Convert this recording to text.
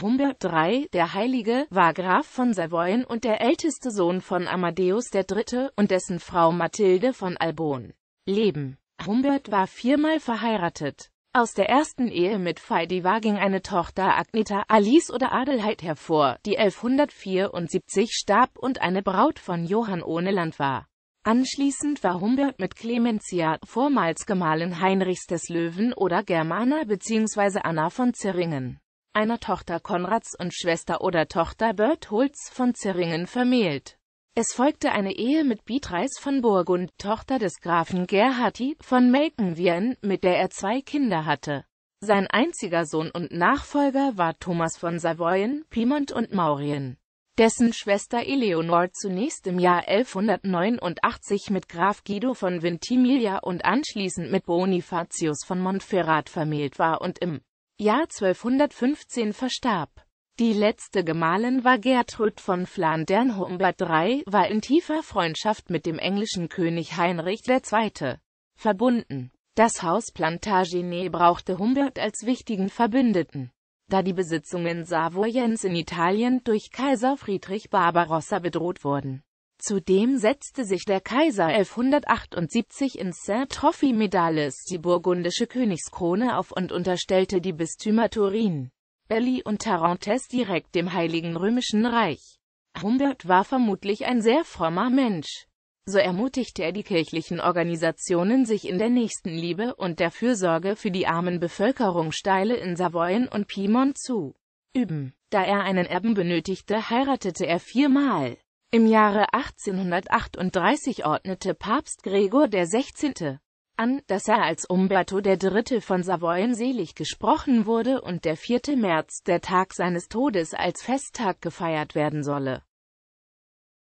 Humbert III, der Heilige, war Graf von Savoyen und der älteste Sohn von Amadeus III. und dessen Frau Mathilde von Albon. Leben Humbert war viermal verheiratet. Aus der ersten Ehe mit Feidiva ging eine Tochter Agneta Alice oder Adelheid hervor, die 1174 starb und eine Braut von Johann ohne Land war. Anschließend war Humbert mit Clemencia, vormals Gemahlin Heinrichs des Löwen oder Germana bzw. Anna von Zeringen einer Tochter Konrads und Schwester oder Tochter Bertholds von Zeringen vermählt. Es folgte eine Ehe mit Beatrice von Burgund, Tochter des Grafen Gerhardi von Melkenwien, mit der er zwei Kinder hatte. Sein einziger Sohn und Nachfolger war Thomas von Savoyen, Piemont und Maurien, dessen Schwester Eleonore zunächst im Jahr 1189 mit Graf Guido von Ventimiglia und anschließend mit Bonifatius von Montferrat vermählt war und im Jahr 1215 verstarb. Die letzte Gemahlin war Gertrud von Flandern Humbert III, war in tiefer Freundschaft mit dem englischen König Heinrich II. verbunden. Das Haus Plantagenet brauchte Humbert als wichtigen Verbündeten. Da die Besitzungen Savoyens in Italien durch Kaiser Friedrich Barbarossa bedroht wurden, Zudem setzte sich der Kaiser 1178 in Saint-Trophy-Medailles die burgundische Königskrone auf und unterstellte die Bistümer Turin, Berli und Tarentes direkt dem Heiligen Römischen Reich. Humbert war vermutlich ein sehr frommer Mensch. So ermutigte er die kirchlichen Organisationen, sich in der Nächstenliebe und der Fürsorge für die armen Bevölkerungssteile in Savoyen und Piemont zu üben. Da er einen Erben benötigte, heiratete er viermal. Im Jahre 1838 ordnete Papst Gregor XVI. an, dass er als Umberto III. von Savoyen selig gesprochen wurde und der 4. März, der Tag seines Todes, als Festtag gefeiert werden solle.